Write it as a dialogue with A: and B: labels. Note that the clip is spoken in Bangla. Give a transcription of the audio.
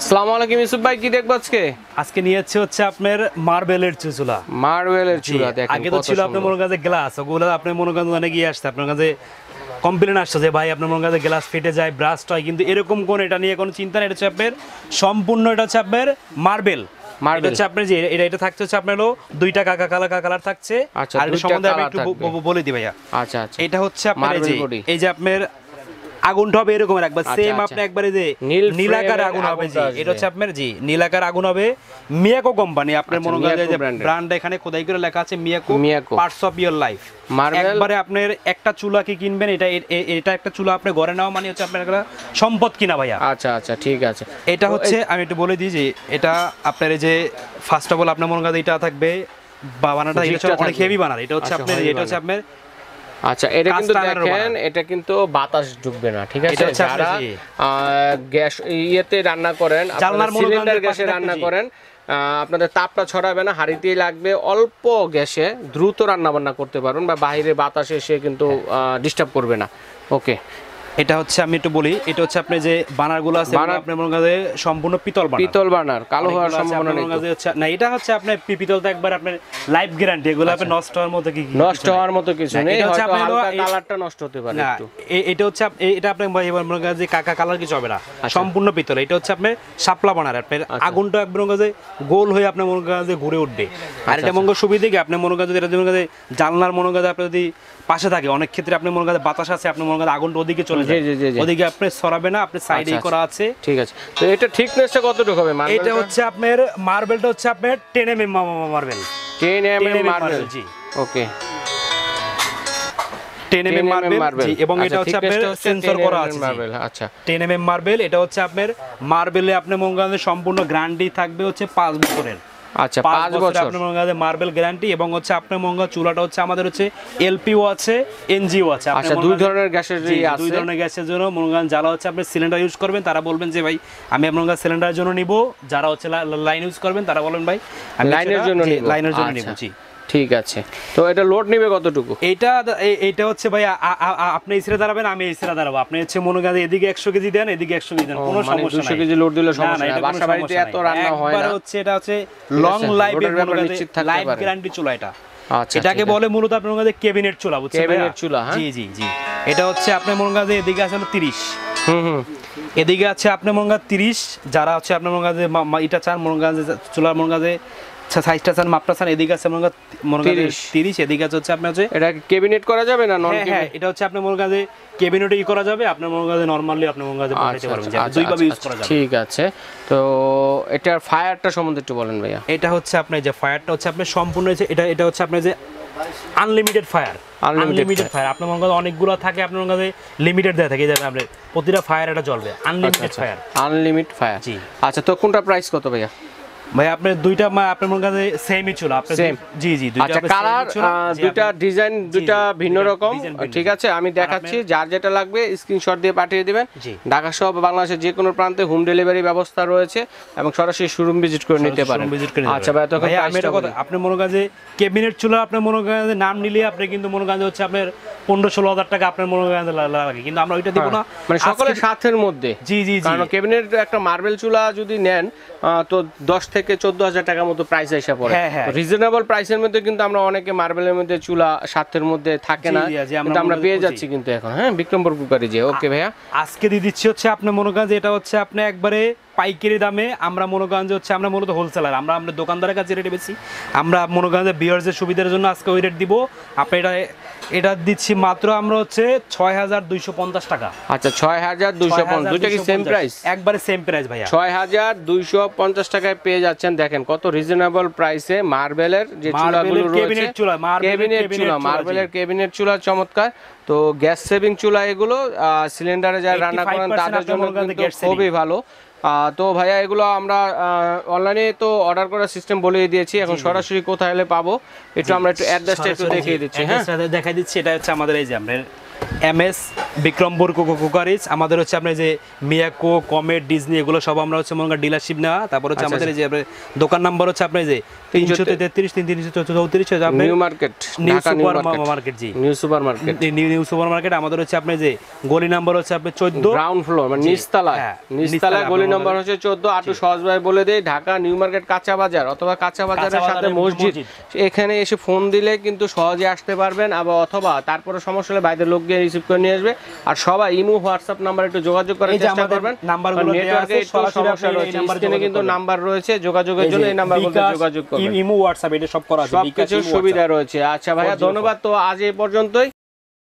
A: আসসালামু আলাইকুম ইউসুফ ভাই কি আজকে আজকে নিয়েছে হচ্ছে আপনার মার্বেলের চুচুলা মার্বেলের দেখেন আগে তো ছিল আপনার মনে কাছে গ্লাস ওগুলো আপনার মনে কাছে অনেক আসছে আপনার কাছে কমপ্লেন আসছে যে ভাই আপনার মনে কাছে গ্লাস ফেটে যায় ব্রাস্ট হয় কিন্তু এরকম কোন এটা নিয়ে কোনো চিন্তা নেই এটা হচ্ছে আপনার সম্পূর্ণ এটা হচ্ছে আপনার মার্বেল মার্বেল হচ্ছে এটা এটা দুইটা কাকা কালার থাকছে আচ্ছা, সম্বন্ধে বলে দিই ভাইয়া আচ্ছা, আচ্ছা। এটা হচ্ছে এই যে আপনার আগুনটা হবে এরকম একবার সেম আচ্ছা, আচ্ছা। আপনি একবারে যে নীলাকার আগুন হবে জি এটা হচ্ছে আপনার জি নীলাকার আগুন হবে মিয়াকো কোম্পানি আপনার আচ্ছা, মনে করেন যে ব্র্যান্ড এখানে খোদাই করে লেখা আছে Miyako Miyako parts of your life একবারে আপনার একটা চুলা কি কিনবেন এটা এটা একটা চুলা আপনি ঘরে নাও মানে হচ্ছে আপনার সম্পদ কিনা ভাইয়া আচ্ছা আচ্ছা ঠিক আছে এটা হচ্ছে আমি একটু বলে দিই যে এটা আপনার যে ফার্স্ট অফ অল আপনার মনে করেন এটা থাকবে বানাটা এটা অনেক হেভি বানার এটা হচ্ছে আপনার এটা হচ্ছে আপনার
B: আচ্ছা এটা কিন্তু দেখেন এটা কিন্তু বাতাস ঢুকবে না ঠিক আছে যারা গ্যাস ইয়েতে রান্না করেন সিলিন্ডার গ্যাসে রান্না করেন আপনাদের তাপটা ছড়াবে না হাড়িতেই লাগবে অল্প গ্যাসে দ্রুত রান্না বান্না করতে পারবেন বা বাইরে বাতাসে এসে কিন্তু ডিস্টার্ব হ্যাঁ। করবে না
A: ওকে এটা হচ্ছে আমি একটু বলি এটা হচ্ছে আপনি যে বানারগুলো আছে আপনার মনে কাছে সম্পূর্ণ পিতল বানার পিতল বানার কালো হওয়ার সম্ভাবনা নেই না এটা হচ্ছে আপনার পিতল তো একবার আপনার লাইফ গ্যারান্টি এগুলো আচ্ছা। আপনি নষ্ট হওয়ার মতো কি নষ্ট হওয়ার মতো কিছু নেই এটা হচ্ছে আপনার কালারটা
B: নষ্ট হতে পারে একটু
A: এটা হচ্ছে এটা আপনার এবার মনে কাছে কাকা কালার কিছু হবে না আচ্ছা। সম্পূর্ণ পিতল এটা হচ্ছে আপনার শাপলা বানার আপনার আচ্ছা। আগুনটা একবার মনে কাছে গোল হয়ে আপনার মনে কাছে ঘুরে উঠবে আর এটা মনে সুবিধা কি আপনার মনে কাছে এটা মনে কাছে জানলার মনে কাছে আপনি যদি পাশে থাকে অনেক ক্ষেত্রে আপনার মনে কাছে বাতাস আছে আপনার মনে কাছে আগুনটা ওদিকে চলে ten M M marble M marble এবং আচ্ছা, mm আচ্ছা। mm এটা হচ্ছে আপনার মার্বেল এটা হচ্ছে আপনার মার্বেলে আপনার মঙ্গলের সম্পূর্ণ গ্রান্ডি থাকবে হচ্ছে পাঁচ বছরের আচ্ছা পাঁচ বছর আপনার মঙ্গা মার্বেল গ্যারান্টি এবং হচ্ছে আপনার মঙ্গা চুলাটা হচ্ছে আমাদের হচ্ছে এলপিও আছে ও আছে আচ্ছা দুই ধরনের গ্যাসের আছে দুই ধরনের গ্যাসের জন্য মঙ্গান জ্বালা হচ্ছে আপনি সিলিন্ডার ইউজ করবেন তারা বলবেন যে ভাই আমি আপনার সিলিন্ডারের জন্য নিব যারা হচ্ছে লাইন ইউজ করবেন তারা বলবেন ভাই লাইনের জন্য লাইনের জন্য আচ্ছা। নিব জি ঠিক আছে তো এটা লোড নেবে কতটুকু এটা এটা হচ্ছে ভাই আপনি এসিরা দাঁড়াবেন আমি এসিরা দাঁড়াবো আপনি হচ্ছে মনে করেন এদিকে 100 কেজি দেন এদিকে 100 কেজি দেন কোনো মানে সমস্যা নাই 200 কেজি লোড দিলে সমস্যা নাই বাসা বাড়িতে এত রান্না হয় না হচ্ছে এটা হচ্ছে লং লাইফ এর নিশ্চিত থাকতে লাইফ গ্যারান্টি চুলা এটা আচ্ছা, আচ্ছা এটাকে বলে মূলত আপনার কাছে ক্যাবিনেট চুলা বুঝছেন ক্যাবিনেট চুলা হ্যাঁ? জি জি জি এটা হচ্ছে আপনার মনে করেন এদিকে আছে 30 হুম হুম এদিকে আছে আপনার মনে করেন 30 যারা হচ্ছে আপনার মনে করেন এটা চার মনে করেন চুলার মনে করেন আচ্ছা, সাইজটা মাপটা এদিকে আছে মনে হচ্ছে আপনার যে এটা করা যাবে না হ্যাঁ, হ্যাঁ এটা হচ্ছে আপনার মনে ই করা যাবে আপনার মনে মনে পাঠাতে আচ্ছা, পারবেন আচ্ছা, দুইভাবে ইউজ করা যাবে ঠিক আছে তো এটার ফায়ারটা সম্বন্ধে একটু বলেন ভাইয়া এটা হচ্ছে আপনার যে ফায়ারটা হচ্ছে আপনার সম্পূর্ণ এটা এটা হচ্ছে আপনার যে আনলিমিটেড ফায়ার আনলিমিটেড ফায়ার আপনার মনে করেন অনেকগুলো থাকে আপনার মনে লিমিটেড দেওয়া থাকে যাবে আপনি প্রতিটা ফায়ার এটা চলবে আনলিমিটেড ফায়ার আনলিমিটেড ফায়ার জি আচ্ছা তো কোনটা প্রাইস কত ভাইয়া ভাই আপনার দুইটা আপনার মনে কাছে সেমই ছিল আপনার জি জি আচ্ছা কালার দুইটা
B: ডিজাইন দুইটা ভিন্ন রকম ঠিক আছে আমি দেখাচ্ছি যার যেটা লাগবে স্ক্রিনশট দিয়ে পাঠিয়ে দিবেন ঢাকা সহ বাংলাদেশের যে কোনো প্রান্তে হোম ডেলিভারি ব্যবস্থা রয়েছে এবং সরাসরি শোরুম ভিজিট করে নিতে পারেন আচ্ছা ভাই ভাই আমি এটা কথা
A: আপনার মনে কাছে ক্যাবিনেট চুলা আপনার মনে কাছে নাম নিলে আপনি কিন্তু মনে কাছে হচ্ছে আপনার পনেরো ষোলো হাজার টাকা আপনার মনে কাছে লাগে কিন্তু আমরা ওইটা দেবো হ্যাঁ, না মানে সকলের সাথের মধ্যে জি জি কারণ ক্যাবিনেট একটা মার্বেল চুলা
B: যদি নেন তো দশ থেকে চোদ্দ হাজার টাকার মতো প্রাইস এসে পড়ে রিজনেবল হ্যাঁ, প্রাইসের হ্যাঁ। মধ্যে কিন্তু আমরা অনেকে মার্বেলের মধ্যে চুলা সাতের মধ্যে থাকে না কিন্তু আমরা পেয়ে যাচ্ছি কিন্তু এখন হ্যাঁ
A: বিক্রমপুর কুকারি যে ওকে ভাইয়া আজকে দিয়ে দিচ্ছি হচ্ছে আপনার মনে যে এটা হচ্ছে আপনি একবারে পাইকারি দামে আমরা মনোগঞ্জ হচ্ছে আমরা মূলত হোলসেলার আমরা আমরা দোকানদারের কাছে রেটে বেশি আমরা মনোগঞ্জে বিয়ার্সের সুবিধার জন্য আজকে ওই রেট দিব আপনি এটা এটা দিচ্ছি মাত্র আমরা হচ্ছে ছয় টাকা আচ্ছা ছয় হাজার দুইশো পঞ্চাশ কি সেম প্রাইস একবারে সেম প্রাইস ভাই ছয় হাজার
B: টাকায় পেয়ে যাচ্ছেন দেখেন কত রিজনেবল প্রাইসে মার্বেলের যে চুলাগুলো মার্বেলের ক্যাবিনেট চুলা চমৎকার তো গ্যাস সেভিং চুলা এগুলো সিলিন্ডারে যারা রান্না করেন তাদের জন্য খুবই ভালো তো ভাইয়া এগুলো আমরা অনলাইনে তো অর্ডার করার সিস্টেম বলে দিয়েছি এখন সরাসরি কোথায় এলে পাবো
A: একটু আমরা একটু অ্যাড্রেসটা একটু দেখিয়ে দিচ্ছি হ্যাঁ দেখাই দিচ্ছি এটা হচ্ছে আমাদের এই যে আমরা এম এস বিক্রমপুর কোকারিজ আমাদের হচ্ছে আপনার যে মিয়াকো কমেট ডিজনি এগুলো সব আমরা হচ্ছে মনে ডিলারশিপ নেওয়া তারপর হচ্ছে আচ্ছা, আমাদের আচ্ছা। যে দোকান নাম্বার হচ্ছে আপনার যে তিনশো তেত্রিশ তিন তিনশো চৌত্রিশ নিউ মার্কেট আমাদের যে গলি নাম্বার চোদ্দ মানে হ্যাঁ, গলি নাম্বার
B: হচ্ছে চোদ্দ বলে ঢাকা নিউ মার্কেট কাঁচা বাজার অথবা কাঁচা মসজিদ এখানে এসে ফোন দিলে কিন্তু সহজে আসতে পারবেন আবার অথবা তারপরে সমস্যা হলে বাইরের লোক গিয়ে রিসিভ করে নিয়ে আসবে আর সবাই ইমো হোয়াটসঅ্যাপ নাম্বার একটু যোগাযোগ করার চেষ্টা করবেন নাম্বারগুলো নেটওয়ার্কে একটু সমস্যা রয়েছে স্ক্রিনে কিন্তু নাম্বার
A: রয়েছে যোগাযোগের জন্য এই নাম্বারগুলোতে যোগাযোগ করবেন ইমো হোয়াটসঅ্যাপ এটা সব করা আছে সবকিছু সুবিধা রয়েছে আচ্ছা ভাইয়া ধন্যবাদ
B: তো আজ এই পর্যন্তই